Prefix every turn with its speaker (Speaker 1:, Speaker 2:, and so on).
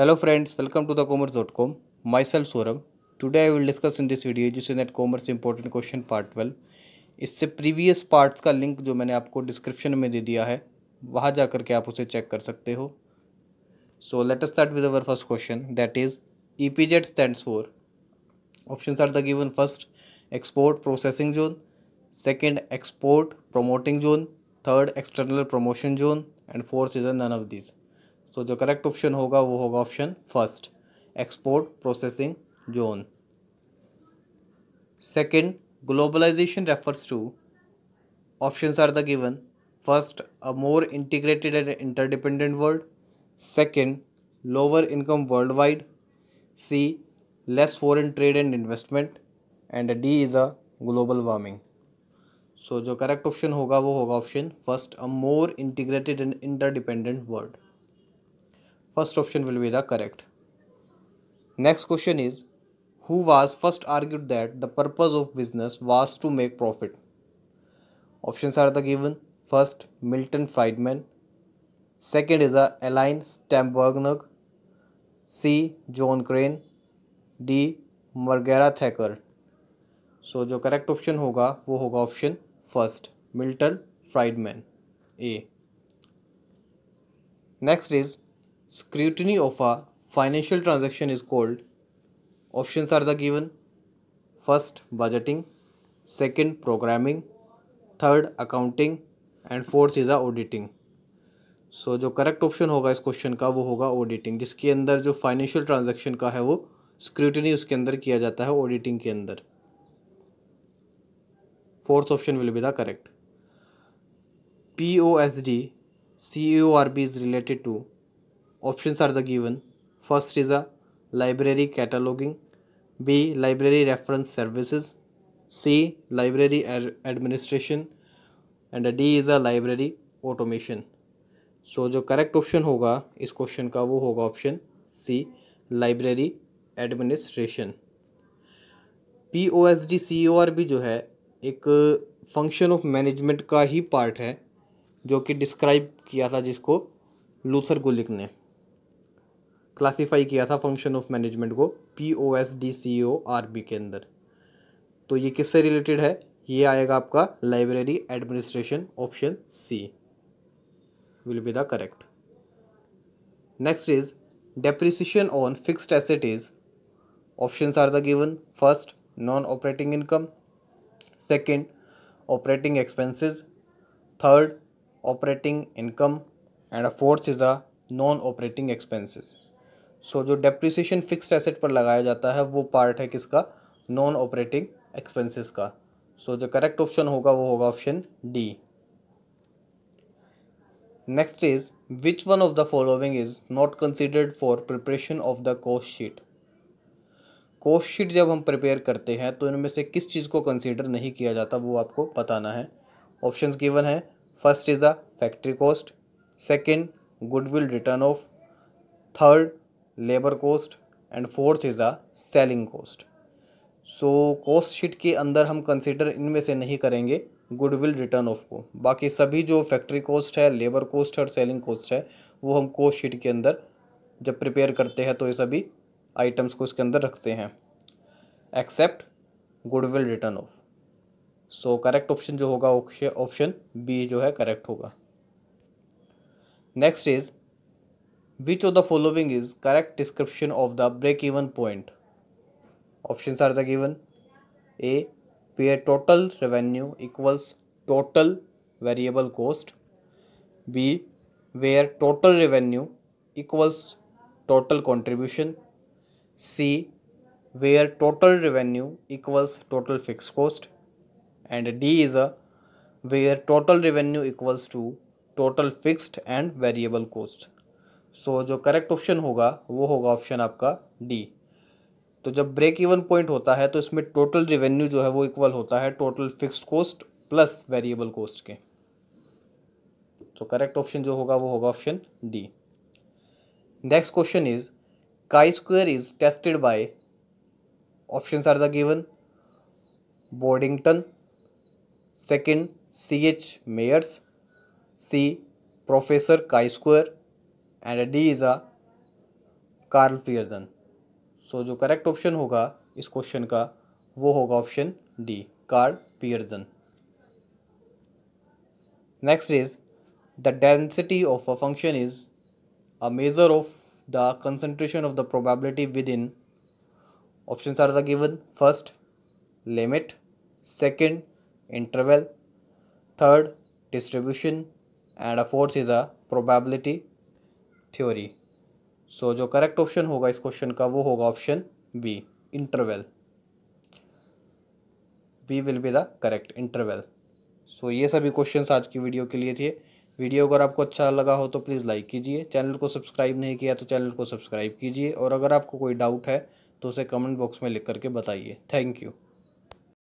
Speaker 1: Hello friends welcome to the commerce dot com myself Saurabh today I will discuss in this video जिसे NET commerce important question part twelve इससे previous parts का link जो मैंने आपको description में दे दिया है वहाँ जा करके आप उसे चेक कर सकते हो so let us start with our first question that is E P Z stand four option are the given first export processing zone second export promoting zone third external promotion zone and fourth is none of these so जो correct option होगा वो होगा option first export processing zone second globalization refers to options are the given first a more integrated and interdependent world second lower income world wide C less foreign trade and investment and D is a global warming so जो correct option होगा वो होगा option first a more integrated and interdependent world First option will be the correct. Next question is who was first argued that the purpose of business was to make profit. Options are the given. First Milton Friedman. Second is a Aline Stamberg. C. John Crane. D. Margaret Thatcher so जो correct option होगा वो होगा option first Milton Friedman A next is scrutiny of a financial transaction is called options are the given first budgeting second programming third accounting and fourth is uh auditing so जो correct option होगा इस question का वो होगा auditing जिसके अंदर जो financial transaction का है वो स्क्रूटनी उसके अंदर किया जाता है ऑडिटिंग के अंदर fourth option will be the correct P O S D C O R B is related to options are the given first is a library cataloging b library reference services c library administration and d is a library automation so, jo correct option hoga is question ka wo hoga option c library administration posd O S D C O R भी जो है एक function of management जो कि describe किया था जिसको loser गुलिक ने क्लासीफाई किया था फंक्शन ऑफ मैनेजमेंट को P O S D C O R B के अंदर तो ये किससे रिलेटेड है ये आएगा आपका library administration option C will be the correct next is depreciation on fixed asset is options are the given first non operating income second operating expenses third operating income and fourth is a non operating expenses so so, जो depreciation fixed asset पर लगाया जाता है वो part है किसका non operating expenses का so so, जो करेक्ट ऑप्शन होगा वो होगा option D next is which one of the following is not considered for preparation of the cost sheet cost sheet जब हम प्रिपेयर करते हैं तो इनमें से किस चीज़ को कंसिडर नहीं किया जाता वो आपको बताना है ऑप्शन गिवन है first is the factory cost second goodwill return of third labour cost and fourth is the selling cost so cost sheet के अंदर हम कंसिडर इनमें से नहीं करेंगे गुडविल रिटर्न ऑफ को बाकी सभी जो फैक्ट्री कॉस्ट है लेबर कॉस्ट और सेलिंग कॉस्ट है वो हम कॉस्ट शीट के अंदर जब प्रिपेयर करते हैं तो ये सभी आइटम्स को इसके अंदर रखते हैं except goodwill return of so correct option जो होगा ऑप्शन बी जो है करेक्ट होगा next is Which of the following is correct description of the break-even point? Options are the given. A. Where total revenue equals total variable cost. B. Where total revenue equals total contribution. C. Where total revenue equals total fixed cost. And D is a where total revenue equals to total fixed and variable cost. So जो correct option होगा वो होगा option आपका D तो जब break even point होता है तो इसमें टोटल रिवेन्यू जो है वो इक्वल होता है total fixed cost plus variable cost के तो करेक्ट ऑप्शन जो होगा वो होगा option D next question is chi square is tested by options are the given Bordington second C H Meyers C professor chi square And D is a Carl Pearson So, the correct option होगा इस question का वो होगा option D Karl Pearson next is the density of a function the concentration of the probability within options are the given first limit second interval third distribution and a fourth is a probability theory so जो correct option होगा इस question का वो होगा option B interval B will be the correct interval so ये सभी question आज की वीडियो के लिए थे वीडियो अगर आपको अच्छा लगा हो तो प्लीज़ लाइक कीजिए चैनल को सब्सक्राइब नहीं किया तो चैनल को सब्सक्राइब कीजिए और अगर आपको कोई डाउट है तो उसे कमेंट बॉक्स में लिख करके बताइए थैंक यू